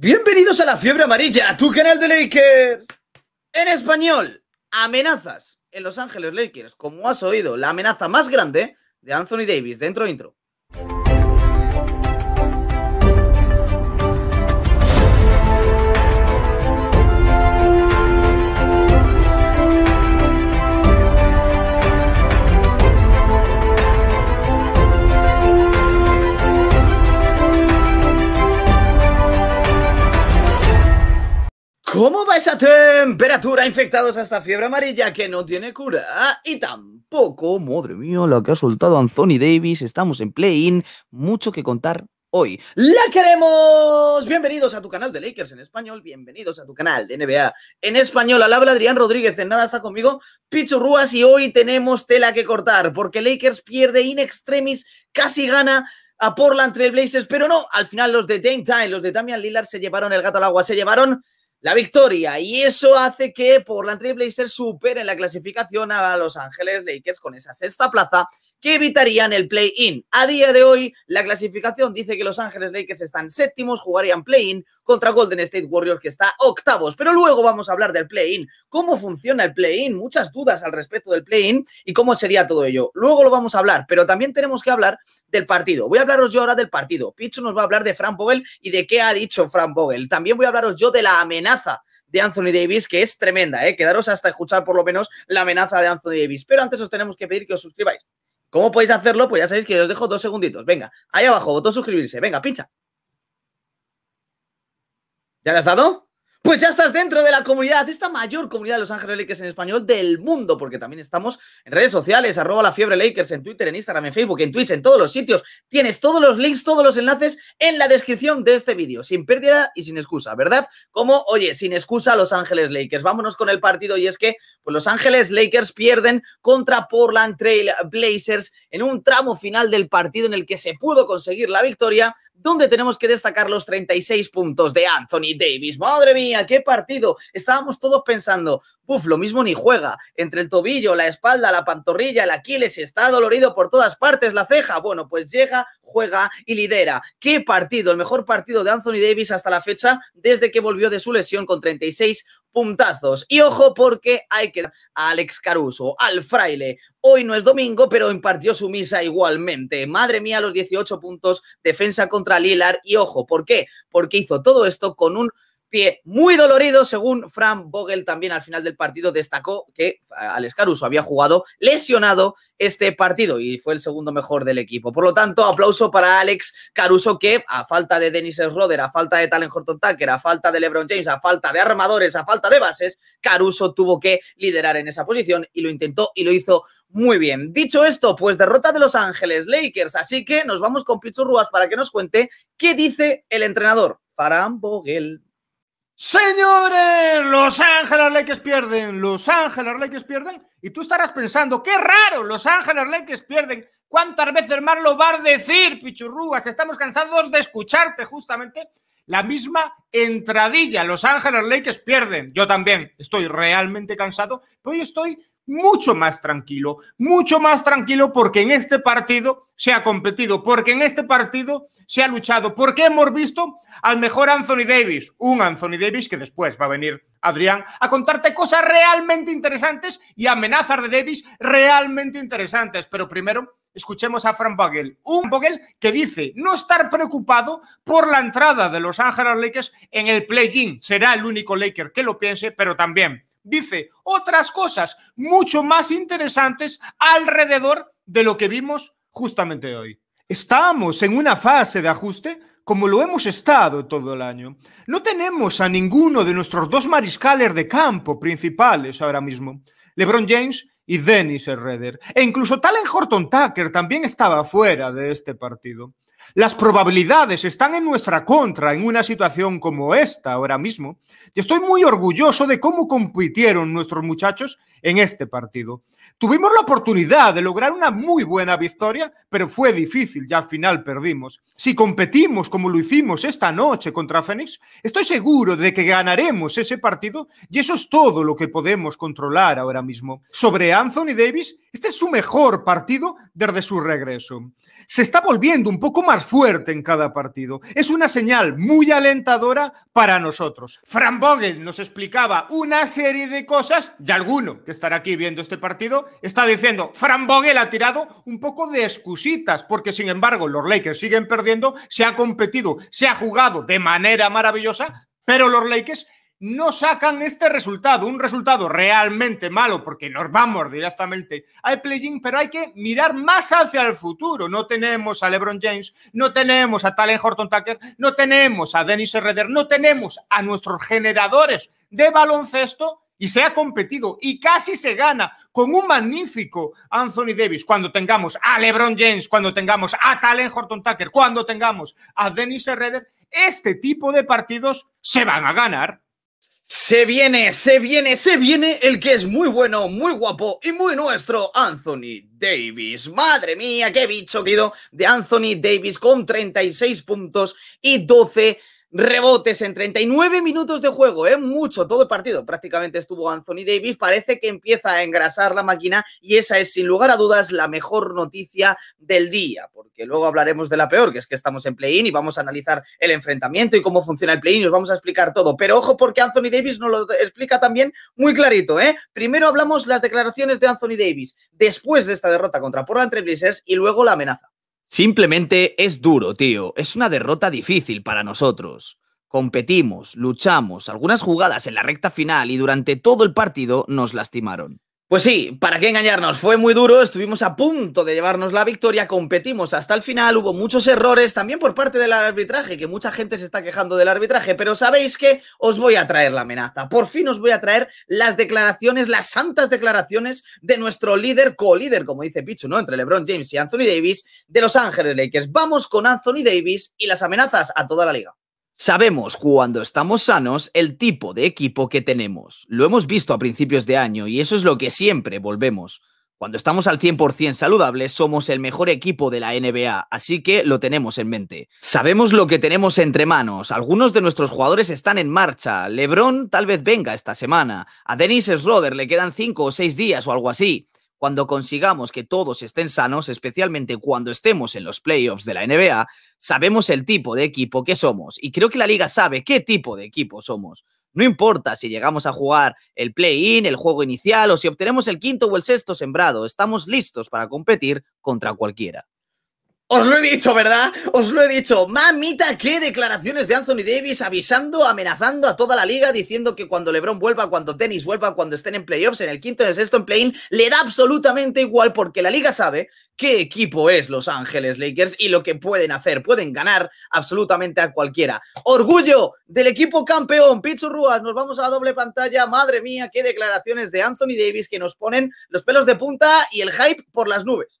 Bienvenidos a la fiebre amarilla, tu canal de Lakers en español. Amenazas en Los Ángeles Lakers, como has oído, la amenaza más grande de Anthony Davis dentro intro. ¿Cómo va esa temperatura? Infectados hasta fiebre amarilla que no tiene cura. y tampoco, madre mía, la que ha soltado Anthony Davis. Estamos en play-in. Mucho que contar hoy. ¡La queremos! Bienvenidos a tu canal de Lakers en español, bienvenidos a tu canal de NBA en español. Al habla Adrián Rodríguez, en nada está conmigo Ruas y hoy tenemos tela que cortar porque Lakers pierde in extremis, casi gana a Portland Trailblazers, pero no, al final los de Dame Time, los de Damian Lillard se llevaron el gato al agua, se llevaron la victoria y eso hace que la triple Blazers supere en la clasificación a Los Ángeles Lakers con esa sexta plaza que evitarían el play-in. A día de hoy, la clasificación dice que Los Ángeles Lakers están séptimos, jugarían play-in contra Golden State Warriors, que está octavos. Pero luego vamos a hablar del play-in, cómo funciona el play-in, muchas dudas al respecto del play-in y cómo sería todo ello. Luego lo vamos a hablar, pero también tenemos que hablar del partido. Voy a hablaros yo ahora del partido. Pichu nos va a hablar de Frank Vogel y de qué ha dicho Frank Vogel. También voy a hablaros yo de la amenaza de Anthony Davis, que es tremenda, ¿eh? Quedaros hasta escuchar por lo menos la amenaza de Anthony Davis. Pero antes os tenemos que pedir que os suscribáis ¿Cómo podéis hacerlo? Pues ya sabéis que os dejo dos segunditos. Venga, ahí abajo, botón suscribirse. Venga, pincha. ¿Ya le has dado? Pues ya estás dentro de la comunidad, esta mayor comunidad de Los Ángeles Lakers en español del mundo, porque también estamos en redes sociales, arroba la fiebre Lakers, en Twitter, en Instagram, en Facebook, en Twitch, en todos los sitios. Tienes todos los links, todos los enlaces en la descripción de este vídeo, sin pérdida y sin excusa, ¿verdad? Como, oye, sin excusa Los Ángeles Lakers. Vámonos con el partido y es que pues, Los Ángeles Lakers pierden contra Portland Trail Blazers en un tramo final del partido en el que se pudo conseguir la victoria ¿Dónde tenemos que destacar los 36 puntos de Anthony Davis. Madre mía, qué partido. Estábamos todos pensando, buf, lo mismo ni juega. Entre el tobillo, la espalda, la pantorrilla, el Aquiles, está dolorido por todas partes, la ceja. Bueno, pues llega, juega y lidera. Qué partido, el mejor partido de Anthony Davis hasta la fecha desde que volvió de su lesión con 36 puntazos. Y ojo porque hay que a Alex Caruso, al fraile. Hoy no es domingo, pero impartió su misa igualmente. Madre mía, los 18 puntos, defensa contra Lilar. Y ojo, ¿por qué? Porque hizo todo esto con un pie muy dolorido, según Fran Vogel también al final del partido destacó que eh, Alex Caruso había jugado lesionado este partido y fue el segundo mejor del equipo. Por lo tanto, aplauso para Alex Caruso que a falta de Dennis Roder, a falta de Talen Horton Tucker, a falta de LeBron James, a falta de armadores, a falta de bases, Caruso tuvo que liderar en esa posición y lo intentó y lo hizo muy bien. Dicho esto, pues derrota de Los Ángeles Lakers, así que nos vamos con Pichurruas para que nos cuente qué dice el entrenador. Fran Vogel. Señores, Los Ángeles Lakers pierden, Los Ángeles Lakers pierden, y tú estarás pensando, qué raro, Los Ángeles Lakers pierden, cuántas veces más lo vas a decir, pichurrugas, estamos cansados de escucharte justamente la misma entradilla, Los Ángeles Lakers pierden, yo también estoy realmente cansado, pero hoy estoy mucho más tranquilo, mucho más tranquilo porque en este partido se ha competido, porque en este partido se ha luchado, porque hemos visto al mejor Anthony Davis, un Anthony Davis que después va a venir Adrián a contarte cosas realmente interesantes y amenazas de Davis realmente interesantes, pero primero escuchemos a Frank Vogel, un Vogel que dice no estar preocupado por la entrada de Los Ángeles Lakers en el play-in, será el único Laker que lo piense, pero también dice otras cosas mucho más interesantes alrededor de lo que vimos justamente hoy. Estamos en una fase de ajuste como lo hemos estado todo el año. No tenemos a ninguno de nuestros dos mariscales de campo principales ahora mismo, LeBron James y Dennis Herreder. E incluso Talen Horton Tucker también estaba fuera de este partido. Las probabilidades están en nuestra contra en una situación como esta ahora mismo. Y estoy muy orgulloso de cómo compitieron nuestros muchachos en este partido. Tuvimos la oportunidad de lograr una muy buena victoria, pero fue difícil, ya al final perdimos. Si competimos como lo hicimos esta noche contra Fénix, estoy seguro de que ganaremos ese partido y eso es todo lo que podemos controlar ahora mismo. Sobre Anthony Davis, este es su mejor partido desde su regreso. Se está volviendo un poco más fuerte en cada partido. Es una señal muy alentadora para nosotros. Fran Vogel nos explicaba una serie de cosas y alguno que estará aquí viendo este partido, está diciendo, Fran Vogel ha tirado un poco de excusitas, porque sin embargo los Lakers siguen perdiendo, se ha competido, se ha jugado de manera maravillosa, pero los Lakers no sacan este resultado, un resultado realmente malo, porque nos vamos directamente al play pero hay que mirar más hacia el futuro. No tenemos a LeBron James, no tenemos a Talen Horton Tucker, no tenemos a Dennis redder no tenemos a nuestros generadores de baloncesto y se ha competido y casi se gana con un magnífico Anthony Davis. Cuando tengamos a LeBron James, cuando tengamos a Talen Horton Tucker, cuando tengamos a Dennis Herreder, este tipo de partidos se van a ganar. Se viene, se viene, se viene el que es muy bueno, muy guapo y muy nuestro, Anthony Davis. Madre mía, qué bicho Guido, de Anthony Davis con 36 puntos y 12 rebotes en 39 minutos de juego, ¿eh? mucho, todo el partido prácticamente estuvo Anthony Davis, parece que empieza a engrasar la máquina y esa es sin lugar a dudas la mejor noticia del día, porque luego hablaremos de la peor, que es que estamos en play-in y vamos a analizar el enfrentamiento y cómo funciona el play-in, os vamos a explicar todo, pero ojo porque Anthony Davis nos lo explica también muy clarito, ¿eh? primero hablamos las declaraciones de Anthony Davis después de esta derrota contra Portland Trailblazers y luego la amenaza. Simplemente es duro, tío. Es una derrota difícil para nosotros. Competimos, luchamos, algunas jugadas en la recta final y durante todo el partido nos lastimaron. Pues sí, ¿para qué engañarnos? Fue muy duro, estuvimos a punto de llevarnos la victoria, competimos hasta el final, hubo muchos errores también por parte del arbitraje, que mucha gente se está quejando del arbitraje, pero sabéis que os voy a traer la amenaza. Por fin os voy a traer las declaraciones, las santas declaraciones de nuestro líder, co-líder, como dice Pichu, ¿no? Entre LeBron James y Anthony Davis de Los Ángeles Lakers. Vamos con Anthony Davis y las amenazas a toda la liga. Sabemos cuando estamos sanos el tipo de equipo que tenemos. Lo hemos visto a principios de año y eso es lo que siempre volvemos. Cuando estamos al 100% saludables somos el mejor equipo de la NBA, así que lo tenemos en mente. Sabemos lo que tenemos entre manos. Algunos de nuestros jugadores están en marcha. LeBron tal vez venga esta semana. A Dennis Schroeder le quedan 5 o 6 días o algo así cuando consigamos que todos estén sanos, especialmente cuando estemos en los playoffs de la NBA, sabemos el tipo de equipo que somos. Y creo que la liga sabe qué tipo de equipo somos. No importa si llegamos a jugar el play-in, el juego inicial o si obtenemos el quinto o el sexto sembrado, estamos listos para competir contra cualquiera. Os lo he dicho, ¿verdad? Os lo he dicho. Mamita, qué declaraciones de Anthony Davis avisando, amenazando a toda la liga, diciendo que cuando LeBron vuelva, cuando Dennis vuelva, cuando estén en playoffs, en el quinto, en el sexto, en play le da absolutamente igual porque la liga sabe qué equipo es Los Ángeles Lakers y lo que pueden hacer. Pueden ganar absolutamente a cualquiera. Orgullo del equipo campeón, Pichu Nos vamos a la doble pantalla. Madre mía, qué declaraciones de Anthony Davis que nos ponen los pelos de punta y el hype por las nubes.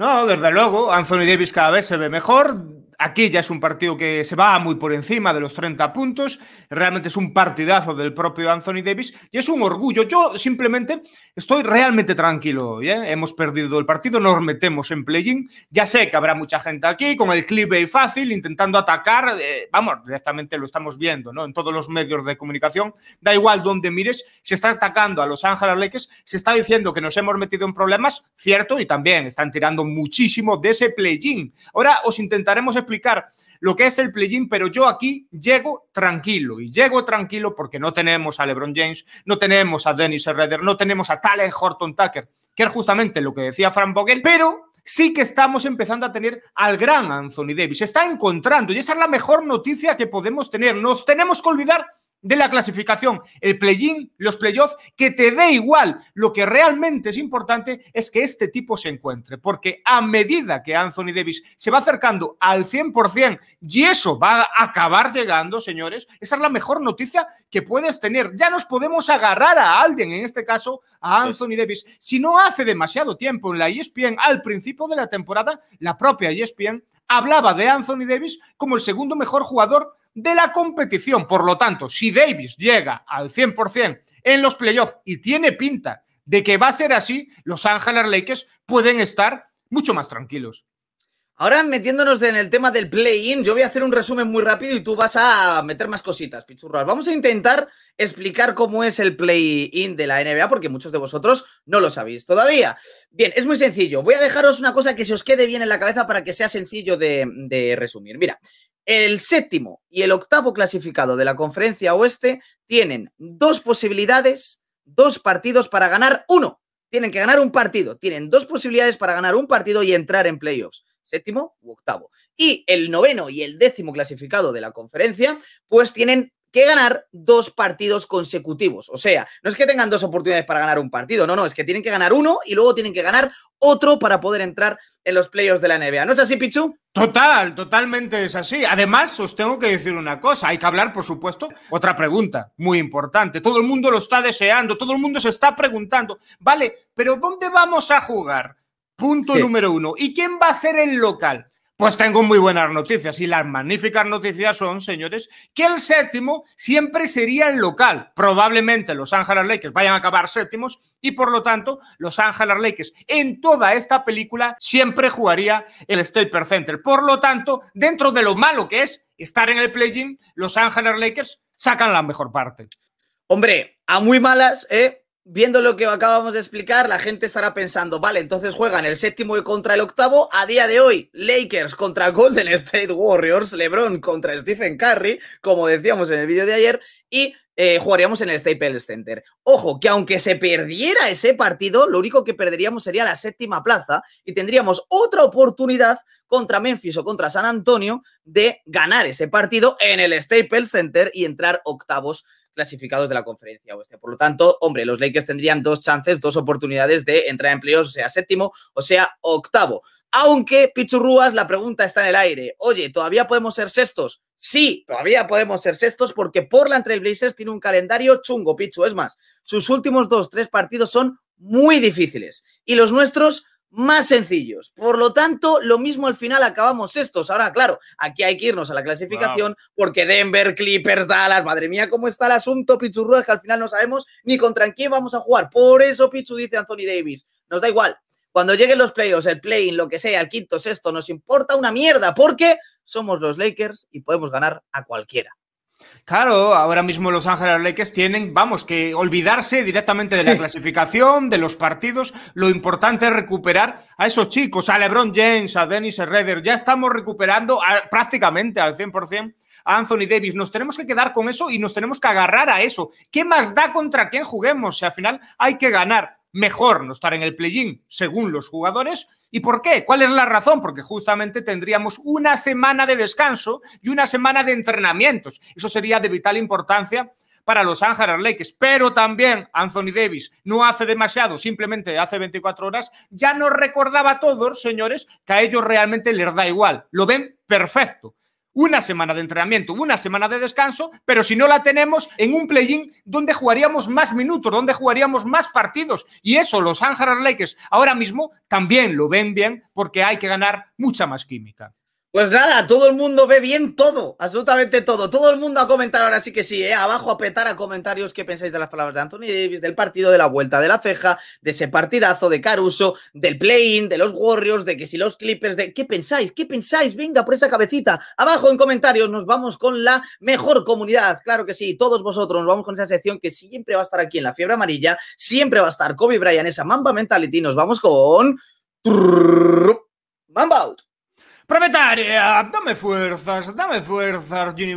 No, desde luego, Anthony Davis cada vez se ve mejor, Aquí ya es un partido que se va muy por encima de los 30 puntos. Realmente es un partidazo del propio Anthony Davis y es un orgullo. Yo simplemente estoy realmente tranquilo. ¿eh? Hemos perdido el partido, nos metemos en play Ya sé que habrá mucha gente aquí con el clip fácil intentando atacar. Eh, vamos, directamente lo estamos viendo ¿no? en todos los medios de comunicación. Da igual dónde mires, se está atacando a Los Ángeles Lakers, se está diciendo que nos hemos metido en problemas, cierto, y también están tirando muchísimo de ese play Ahora os intentaremos explicar explicar lo que es el play-in, pero yo aquí llego tranquilo y llego tranquilo porque no tenemos a LeBron James, no tenemos a Dennis Redder, no tenemos a Talen Horton Tucker, que es justamente lo que decía Frank Vogel, pero sí que estamos empezando a tener al gran Anthony Davis. Se está encontrando y esa es la mejor noticia que podemos tener. Nos tenemos que olvidar de la clasificación, el play-in, los playoffs, que te dé igual. Lo que realmente es importante es que este tipo se encuentre, porque a medida que Anthony Davis se va acercando al 100%, y eso va a acabar llegando, señores, esa es la mejor noticia que puedes tener. Ya nos podemos agarrar a alguien, en este caso a pues Anthony Davis. Si no hace demasiado tiempo en la ESPN, al principio de la temporada, la propia ESPN hablaba de Anthony Davis como el segundo mejor jugador de la competición. Por lo tanto, si Davis llega al 100% en los playoffs y tiene pinta de que va a ser así, los Ángeles Lakers pueden estar mucho más tranquilos. Ahora metiéndonos en el tema del play-in, yo voy a hacer un resumen muy rápido y tú vas a meter más cositas, pichurras. Vamos a intentar explicar cómo es el play-in de la NBA porque muchos de vosotros no lo sabéis todavía. Bien, es muy sencillo. Voy a dejaros una cosa que se os quede bien en la cabeza para que sea sencillo de, de resumir. Mira, el séptimo y el octavo clasificado de la conferencia oeste tienen dos posibilidades, dos partidos para ganar uno. Tienen que ganar un partido. Tienen dos posibilidades para ganar un partido y entrar en playoffs. Séptimo u octavo. Y el noveno y el décimo clasificado de la conferencia, pues tienen que ganar dos partidos consecutivos. O sea, no es que tengan dos oportunidades para ganar un partido, no, no, es que tienen que ganar uno y luego tienen que ganar otro para poder entrar en los playoffs de la NBA. ¿No es así, Pichu? Total, totalmente es así. Además, os tengo que decir una cosa, hay que hablar, por supuesto, otra pregunta muy importante. Todo el mundo lo está deseando, todo el mundo se está preguntando, vale, pero ¿dónde vamos a jugar? Punto número uno. ¿Y quién va a ser el local? Pues tengo muy buenas noticias y las magníficas noticias son, señores, que el séptimo siempre sería el local. Probablemente los Ángeles Lakers vayan a acabar séptimos y por lo tanto los Ángeles Lakers en toda esta película siempre jugaría el State Center. Por lo tanto, dentro de lo malo que es estar en el play-in, los Ángeles Lakers sacan la mejor parte. Hombre, a muy malas, ¿eh? viendo lo que acabamos de explicar, la gente estará pensando, vale, entonces juegan el séptimo y contra el octavo. A día de hoy, Lakers contra Golden State Warriors, LeBron contra Stephen Curry, como decíamos en el vídeo de ayer, y eh, jugaríamos en el Staples Center. Ojo, que aunque se perdiera ese partido, lo único que perderíamos sería la séptima plaza y tendríamos otra oportunidad contra Memphis o contra San Antonio de ganar ese partido en el Staples Center y entrar octavos clasificados de la conferencia oeste. Por lo tanto, hombre, los Lakers tendrían dos chances, dos oportunidades de entrar en playoffs, o sea séptimo, o sea octavo. Aunque, Rúas, la pregunta está en el aire. Oye, ¿todavía podemos ser sextos? Sí, todavía podemos ser sextos porque Portland blazers tiene un calendario chungo, Pichu. Es más, sus últimos dos, tres partidos son muy difíciles. Y los nuestros más sencillos. Por lo tanto, lo mismo al final acabamos estos. Ahora, claro, aquí hay que irnos a la clasificación porque Denver, Clippers, Dallas, madre mía, cómo está el asunto, Pichu que al final no sabemos ni contra quién vamos a jugar. Por eso Pichu dice Anthony Davis. Nos da igual. Cuando lleguen los playoffs, el play-in, lo que sea, el quinto, sexto, nos importa una mierda porque somos los Lakers y podemos ganar a cualquiera. Claro, ahora mismo Los Ángeles Lakers tienen, vamos, que olvidarse directamente de la clasificación, de los partidos. Lo importante es recuperar a esos chicos, a LeBron James, a Dennis Redder. Ya estamos recuperando prácticamente al 100% a Anthony Davis. Nos tenemos que quedar con eso y nos tenemos que agarrar a eso. ¿Qué más da contra quién juguemos? Si al final hay que ganar. Mejor no estar en el play-in, según los jugadores, ¿Y por qué? ¿Cuál es la razón? Porque justamente tendríamos una semana de descanso y una semana de entrenamientos. Eso sería de vital importancia para los Ángeles Lakers, pero también Anthony Davis no hace demasiado, simplemente hace 24 horas, ya nos recordaba a todos, señores, que a ellos realmente les da igual, lo ven perfecto. Una semana de entrenamiento, una semana de descanso, pero si no la tenemos en un play-in donde jugaríamos más minutos, donde jugaríamos más partidos. Y eso los Ángeles Lakers ahora mismo también lo ven bien porque hay que ganar mucha más química. Pues nada, todo el mundo ve bien todo, absolutamente todo. Todo el mundo a comentar ahora sí que sí, ¿eh? abajo a petar a comentarios qué pensáis de las palabras de Anthony Davis, del partido, de la vuelta de la ceja, de ese partidazo, de Caruso, del play-in, de los Warriors, de que si los Clippers, de qué pensáis, qué pensáis, venga por esa cabecita. Abajo en comentarios nos vamos con la mejor comunidad, claro que sí, todos vosotros nos vamos con esa sección que siempre va a estar aquí en la fiebre amarilla, siempre va a estar Kobe Bryant, esa Mamba Mentality, nos vamos con... Mamba out propietaria, dame fuerzas, dame fuerzas, Ginny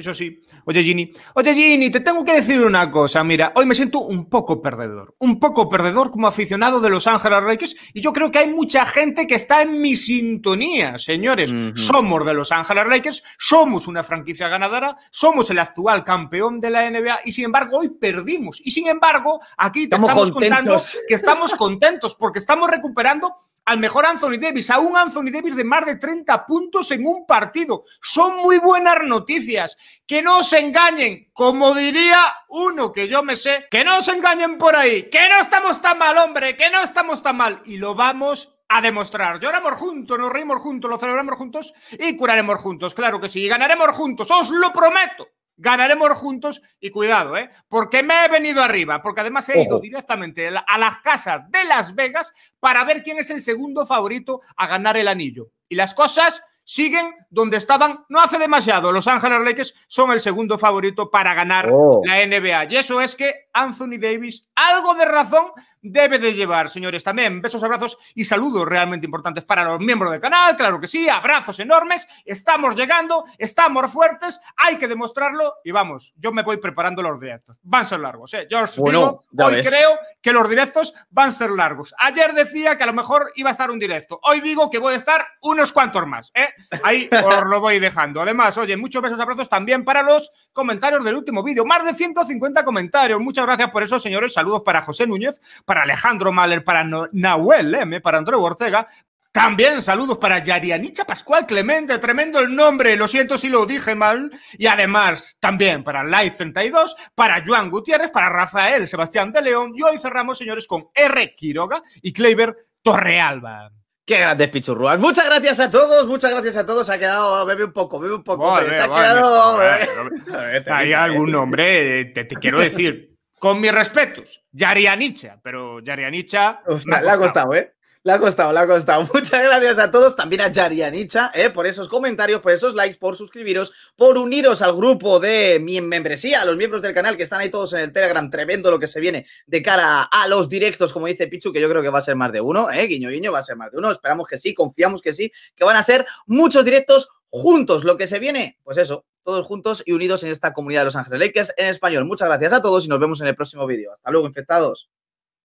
Eso sí. Oye, Ginny. Oye, Ginny, te tengo que decir una cosa. Mira, hoy me siento un poco perdedor. Un poco perdedor como aficionado de Los Ángeles Lakers. Y yo creo que hay mucha gente que está en mi sintonía, señores. Somos de Los Ángeles Lakers, somos una franquicia ganadora, somos el actual campeón de la NBA. Y sin embargo, hoy perdimos. Y sin embargo, aquí te estamos contando que estamos contentos porque estamos recuperando al mejor Anthony Davis, a un Anthony Davis de más de 30 puntos en un partido. Son muy buenas noticias. Que no os engañen, como diría uno que yo me sé, que no os engañen por ahí, que no estamos tan mal, hombre, que no estamos tan mal. Y lo vamos a demostrar. Lloramos juntos, nos reímos juntos, lo celebramos juntos y curaremos juntos. Claro que sí, ganaremos juntos, os lo prometo ganaremos juntos y cuidado, ¿eh? porque me he venido arriba, porque además he ido directamente a las casas de Las Vegas para ver quién es el segundo favorito a ganar el anillo. Y las cosas siguen donde estaban no hace demasiado. Los Ángeles Lakers son el segundo favorito para ganar oh. la NBA. Y eso es que Anthony Davis. Algo de razón debe de llevar, señores. También besos, abrazos y saludos realmente importantes para los miembros del canal, claro que sí, abrazos enormes. Estamos llegando, estamos fuertes, hay que demostrarlo y vamos, yo me voy preparando los directos. Van a ser largos, ¿eh? Yo hoy creo que los directos van a ser largos. Ayer decía que a lo mejor iba a estar un directo. Hoy digo que voy a estar unos cuantos más, ¿eh? Ahí os lo voy dejando. Además, oye, muchos besos, abrazos también para los comentarios del último vídeo. Más de 150 comentarios. Muchas gracias por eso, señores. Saludos para José Núñez, para Alejandro Mahler, para Nahuel M, para Andreu Ortega, también saludos para Yarianicha Pascual Clemente, tremendo el nombre, lo siento si lo dije mal. Y además también para Live 32, para Joan Gutiérrez, para Rafael Sebastián de León. Y hoy cerramos, señores, con R. Quiroga y Kleiber Torrealba. Qué grandes pichurruas. Muchas gracias a todos, muchas gracias a todos. Ha quedado, bebe un poco, bebe un poco. se ha quedado. Hay algún nombre, te quiero decir. Con mis respetos, Yarianicha, pero Yarianicha. le ha costado, ¿eh? Le ha costado, la ha costado. Muchas gracias a todos, también a Yari Nicha, eh, por esos comentarios, por esos likes, por suscribiros, por uniros al grupo de mi membresía, a los miembros del canal que están ahí todos en el Telegram. Tremendo lo que se viene de cara a los directos, como dice Pichu, que yo creo que va a ser más de uno, eh, guiño, guiño, va a ser más de uno. Esperamos que sí, confiamos que sí, que van a ser muchos directos juntos. Lo que se viene, pues eso, todos juntos y unidos en esta comunidad de Los Ángeles Lakers en español. Muchas gracias a todos y nos vemos en el próximo vídeo. Hasta luego, infectados.